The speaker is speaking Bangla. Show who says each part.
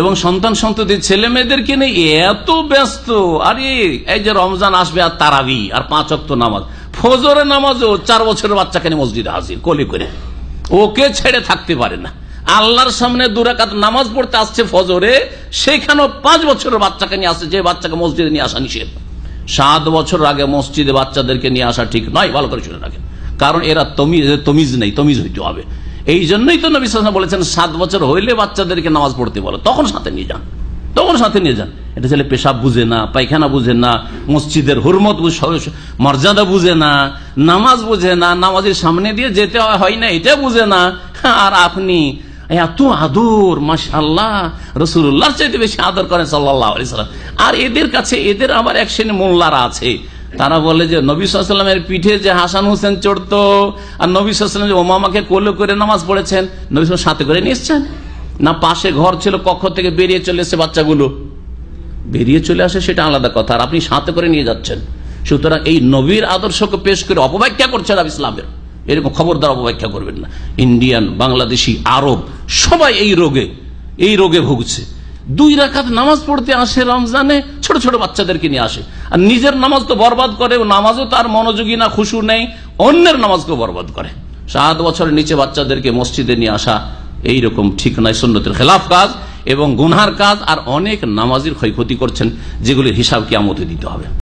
Speaker 1: এবং সন্তান সন্ততি ছেলে মেয়েদেরকে নিয়ে এত ব্যস্ত আরে এই যে রমজান আসবে আর তারাবি আর পাঁচ অক্ত নামাজ চার বছরের বাচ্চাকে নিয়ে মসজিদে হাজির কলি করে ওকে ছেড়ে থাকতে পারে না আল্লাহর সামনে দুরাকাত নামাজ পড়তে আসছে ফজরে সেখানেও পাঁচ বছরের বাচ্চাকে নিয়ে আসছে যে বাচ্চাকে মসজিদে নিয়ে আসা নিষেধ সাত বছর আগে মসজিদে বাচ্চাদেরকে নিয়ে আসা ঠিক নয় ভালো করে শুনে রাখেন কারণ এরা তমিজ তমিজ নেই তমিজ হইতে হবে এই জন্যই তো নবী সাল্লাম বলেছেন সাত বছর হইলে বাচ্চাদেরকে নামাজ পড়তে বলো তখন সাথে নিয়ে যান তখন সাথে নিয়ে যান এটা ছেলে পেশাব বুঝে না পায়খানা বুঝে না মসজিদের হুরমত মর্যাদা বুঝে না নামাজ বুঝে না নামাজের সামনে দিয়ে যেতে হয় না এটা বুঝে না আর আপনি এত আদর মাসাল্লাহ রসুল্লাহ চাইতে বেশি আদর করেন সাল্লাহ আর এদের কাছে এদের আবার এক শ্রেণী মোল্লারা আছে তারা বলে যে নবী পিঠে যে হাসান হোসেন চড়ত আর নবী সাল্লাম যে ওমামাকে কোলে করে নামাজ পড়েছেন নবী সাথে করে নিয়ে না পাশে ঘর ছিল কক্ষ থেকে বেরিয়ে চলে এসছে বাচ্চাগুলো বেরিয়ে চলে আসে সেটা আলাদা কথা আর আপনি সাথে করে নিয়ে যাচ্ছেন সুতরাং এই নবীর আদর্শকে পেশ করে অপব্যাখ্যা করছেন আর ইসলামের এরকম খবরদার অপব্যাখ্যা করবেন না ইন্ডিয়ান বাংলাদেশি আরব সবাই এই রোগে এই রোগে ভুগছে দুই রাখাত নামাজ পড়তে আসে রমজানে ছোট ছোট বাচ্চাদেরকে নিয়ে আসে আর নিজের নামাজ তো বরবাদ করে নামাজও তার মনোযোগী না খুশু নেই অন্যের নামাজকে বরবাদ করে সাত বছরের নিচে বাচ্চাদেরকে মসজিদে নিয়ে আসা এইরকম ঠিক নয় সন্ন্যতের খেলাফ কাজ এবং গুনহার কাজ আর অনেক নামাজির ক্ষয়ক্ষতি করছেন যেগুলির হিসাব কি আমতে দিতে হবে